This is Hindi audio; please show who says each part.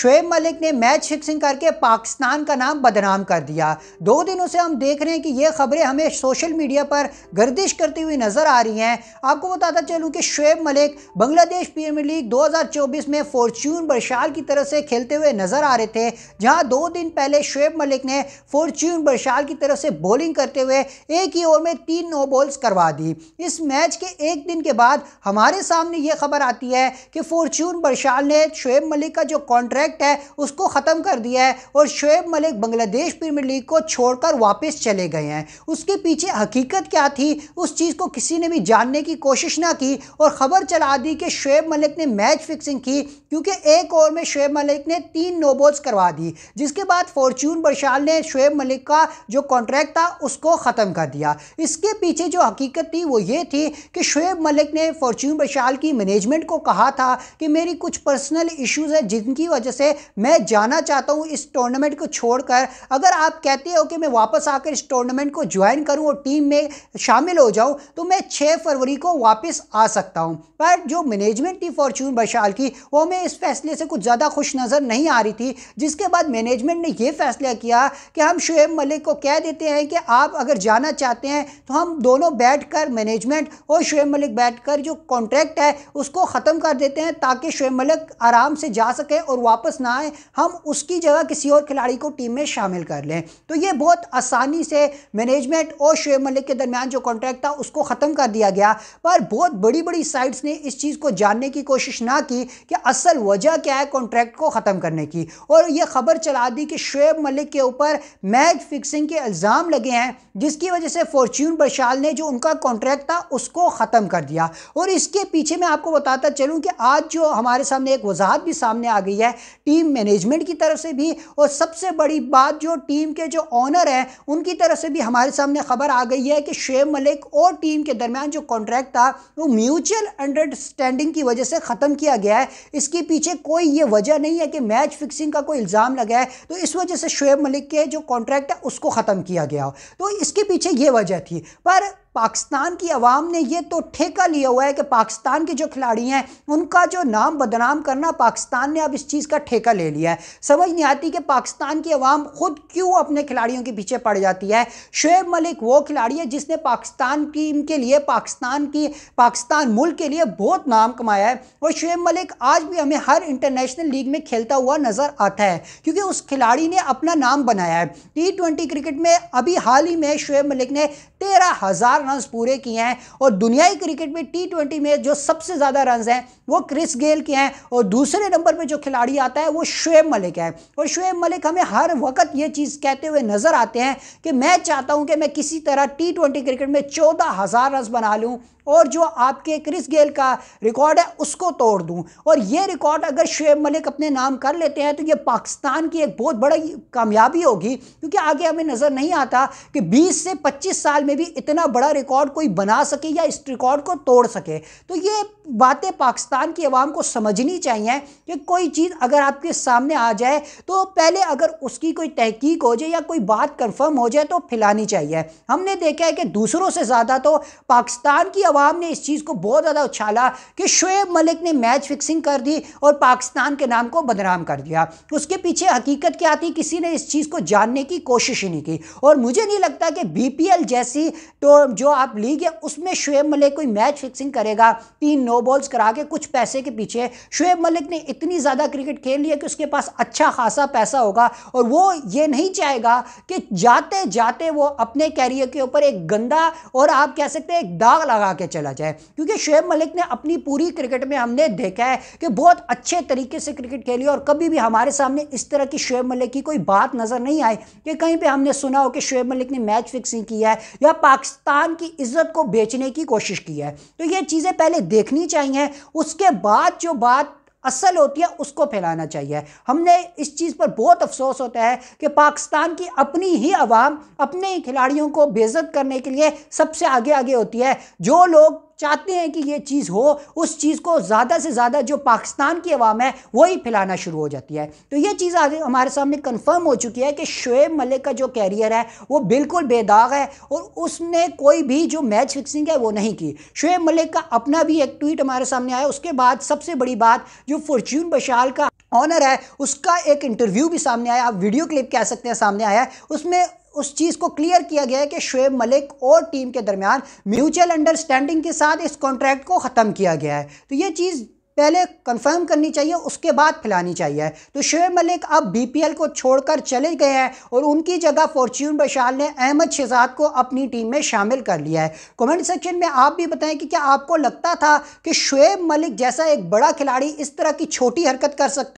Speaker 1: शुएब मलिक ने मैच फिक्सिंग करके पाकिस्तान का नाम बदनाम कर दिया दो दिनों से हम देख रहे हैं कि ये खबरें हमें सोशल मीडिया पर गर्दिश करती हुई नज़र आ रही हैं आपको बताता चलूँ कि शुएब मलिक बांग्लादेश प्रीमियर लीग 2024 में फॉर्च्यून बरशाल की तरफ से खेलते हुए नज़र आ रहे थे जहाँ दो दिन पहले शुएब मलिक ने फॉर्च्यून बरशाल की तरफ से बॉलिंग करते हुए एक ही ओवर में तीन नो बॉल्स करवा दी इस मैच के एक दिन के बाद हमारे सामने ये खबर आती है कि फॉर्च्यून बरशाल ने शुएब मलिक का जो कॉन्ट्रैक्ट कॉन्ट्रैक्ट है उसको ख़त्म कर दिया है और शुएब मलिक बांग्लादेश प्रीमियर लीग को छोड़कर वापस चले गए हैं उसके पीछे हकीकत क्या थी उस चीज़ को किसी ने भी जानने की कोशिश ना की और ख़बर चला दी कि शुएब मलिक ने मैच फिक्सिंग की क्योंकि एक ओवर में शुएब मलिक ने तीन नोबॉल्स करवा दी जिसके बाद फॉर्चून बरशाल ने शुएब मलिक का जो कॉन्ट्रैक्ट था उसको ख़त्म कर दिया इसके पीछे जो हकीकत थी वो ये थी कि शुएब मलिक ने फॉर्चून बरशाल की मैनेजमेंट को कहा था कि मेरी कुछ पर्सनल इश्यूज़ हैं जिनकी वजह से मैं जाना चाहता हूँ इस टूर्नामेंट को छोड़कर अगर आप कहते हो कि मैं वापस आकर इस टूर्नामेंट को ज्वाइन करूँ और टीम में शामिल हो जाऊँ तो मैं छः फरवरी को वापस आ सकता हूँ पर जो मैनेजमेंट थी फॉर्चून बशाल की वो हमें इस फैसले से कुछ ज़्यादा खुश नज़र नहीं आ रही थी जिसके बाद मैनेजमेंट ने यह फैसला किया कि हम शुएब मलिक को कह देते हैं कि आप अगर जाना चाहते हैं तो हम दोनों कर मैनेजमेंट और शुएब मलिक कर जो कॉन्ट्रैक्ट है उसको ख़त्म कर देते हैं ताकि शुएब मलिक आराम से जा सके और वापस નાય હમ ઉસકી જગહ કિસી ઓર ખિલાડી કો ટીમ મે શામિલ કર લે તો યે બહોત આસانی સે મેનેજમેન્ટ ઓ શુએબ મલિક કે દરમિયાન જો કોન્ટ્રાક્ટ થા ઉસકો ખતમ કર દિયા ગયા પર બહોત બડી બડી સાઈડસ ને ઇસ ચીઝ કો જાનને કી કોશિશ ના કી કે અસલ વજહ ક્યા હે કોન્ટ્રાક્ટ કો ખતમ કરને કી ઓર યે ખબર ચલા દી કે શુએબ મલિક કે ઉપર મેચ ફિક્સિંગ કે અલzaam લગે હે જિસકી વજહ સે ફોર્ચ્યુન બર્શાલ ને જો ઉનકા કોન્ટ્રાક્ટ થા ઉસકો ખતમ કર દિયા ઓર ઇસકે પીછે મે આપકો બતાતા ચલુ કે આજ જો હમારે સામને એક વઝહત ભી સામને આ ગઈ હૈ टीम मैनेजमेंट की तरफ से भी और सबसे बड़ी बात जो टीम के जो ऑनर हैं उनकी तरफ से भी हमारे सामने खबर आ गई है कि शेब मलिक और टीम के दरमियान जो कॉन्ट्रैक्ट था वो म्यूचुअल अंडरस्टैंडिंग की वजह से ख़त्म किया गया है इसके पीछे कोई ये वजह नहीं है कि मैच फिक्सिंग का कोई इल्ज़ाम लगा है तो इस वजह से शुएब मलिक के जो कॉन्ट्रैक्ट है उसको ख़त्म किया गया हो तो इसके पीछे ये वजह थी पर पाकिस्तान की आवाम ने ये तो ठेका लिया हुआ है कि पाकिस्तान के जो खिलाड़ी हैं उनका जो नाम बदनाम करना पाकिस्तान ने अब इस चीज़ का ठेका ले लिया है समझ नहीं आती कि पाकिस्तान की आवाम खुद क्यों अपने खिलाड़ियों के पीछे पड़ जाती है शुएब मलिक वो खिलाड़ी है जिसने पाकिस्तान टीम के लिए पाकिस्तान की पाकिस्तान मुल्क के लिए बहुत नाम कमाया है और शुएब मलिक आज भी हमें हर इंटरनेशनल लीग में खेलता हुआ नज़र आता है क्योंकि उस खिलाड़ी ने अपना नाम बनाया है टी क्रिकेट में अभी हाल ही में शुएब मलिक ने तेरह हज़ार चार रन पूरे किए हैं और दुनियाई क्रिकेट में टी ट्वेंटी में जो सबसे ज़्यादा रन हैं वो क्रिस गेल के हैं और दूसरे नंबर पर जो खिलाड़ी आता है वो शुएब मलिक है और शुएब मलिक हमें हर वक्त ये चीज़ कहते हुए नज़र आते हैं कि मैं चाहता हूं कि मैं किसी तरह टी ट्वेंटी क्रिकेट में चौदह हज़ार रन बना लूं और जो आपके क्रिस गेल का रिकॉर्ड है उसको तोड़ दूं और ये रिकॉर्ड अगर शुएब मलिक अपने नाम कर लेते हैं तो ये पाकिस्तान की एक बहुत बड़ी कामयाबी होगी क्योंकि आगे हमें नज़र नहीं आता कि 20 से 25 साल में भी इतना बड़ा बड़ा रिकॉर्ड कोई बना सके या इस रिकॉर्ड को तोड़ सके तो ये बातें पाकिस्तान की आवाम को समझनी चाहिए कि कोई चीज़ अगर आपके सामने आ जाए तो पहले अगर उसकी कोई तहकीक हो जाए या कोई बात कन्फर्म हो जाए तो फैलानी चाहिए हमने देखा है कि दूसरों से ज़्यादा तो पाकिस्तान की आवाम ने इस चीज़ को बहुत ज़्यादा उछाला कि शुएब मलिक ने मैच फिक्सिंग कर दी और पाकिस्तान के नाम को बदनाम कर दिया उसके पीछे हकीकत क्या थी किसी ने इस चीज़ को जानने की कोशिश ही नहीं की और मुझे नहीं लगता कि एल जैसी तो जो आप लीग है उसमें शुएब मलिक कोई मैच फिक्सिंग करेगा तीन नो बॉल्स करा के कुछ पैसे के पीछे शुएब मलिक ने इतनी ज़्यादा क्रिकेट खेल लिया कि उसके पास अच्छा खासा पैसा होगा और वो ये नहीं चाहेगा कि जाते जाते वो अपने कैरियर के ऊपर एक गंदा और आप कह सकते हैं एक दाग लगा के चला जाए क्योंकि शुएब मलिक ने अपनी पूरी क्रिकेट में हमने देखा है कि बहुत अच्छे तरीके से क्रिकेट खेली और कभी भी हमारे सामने इस तरह की शुएब मलिक की कोई बात नज़र नहीं आई कि कहीं पर हमने सुना हो कि शुएब मलिक ने मैच फिक्सिंग किया है या पाकिस्तान इंसान की इज्जत को बेचने की कोशिश की है तो ये चीज़ें पहले देखनी चाहिए उसके बाद जो बात असल होती है उसको फैलाना चाहिए हमने इस चीज़ पर बहुत अफसोस होता है कि पाकिस्तान की अपनी ही आवाम अपने ही खिलाड़ियों को बेज़त करने के लिए सबसे आगे आगे होती है जो लोग चाहते हैं कि ये चीज़ हो उस चीज़ को ज़्यादा से ज़्यादा जो पाकिस्तान की आवाम है वही फैलाना शुरू हो जाती है तो ये चीज़ आज हमारे सामने कन्फर्म हो चुकी है कि शुएब मलिक का जो कैरियर है वो बिल्कुल बेदाग है और उसने कोई भी जो मैच फिक्सिंग है वो नहीं की शुएब मलिक का अपना भी एक ट्वीट हमारे सामने आया उसके बाद सबसे बड़ी बात जो फॉर्च्यून बशाल का ऑनर है उसका एक इंटरव्यू भी सामने आया आप वीडियो क्लिप कह सकते हैं सामने आया उसमें उस चीज़ को क्लियर किया गया है कि शुएब मलिक और टीम के दरमियान म्यूचुअल अंडरस्टैंडिंग के साथ इस कॉन्ट्रैक्ट को ख़त्म किया गया है तो ये चीज़ पहले कंफर्म करनी चाहिए उसके बाद फैलानी चाहिए तो शुएब मलिक अब बीपीएल को छोड़कर चले गए हैं और उनकी जगह फॉर्च्यून बशाल ने अहमद शहजाद को अपनी टीम में शामिल कर लिया है कमेंट सेक्शन में आप भी बताएं कि क्या आपको लगता था कि शुएब मलिक जैसा एक बड़ा खिलाड़ी इस तरह की छोटी हरकत कर सकता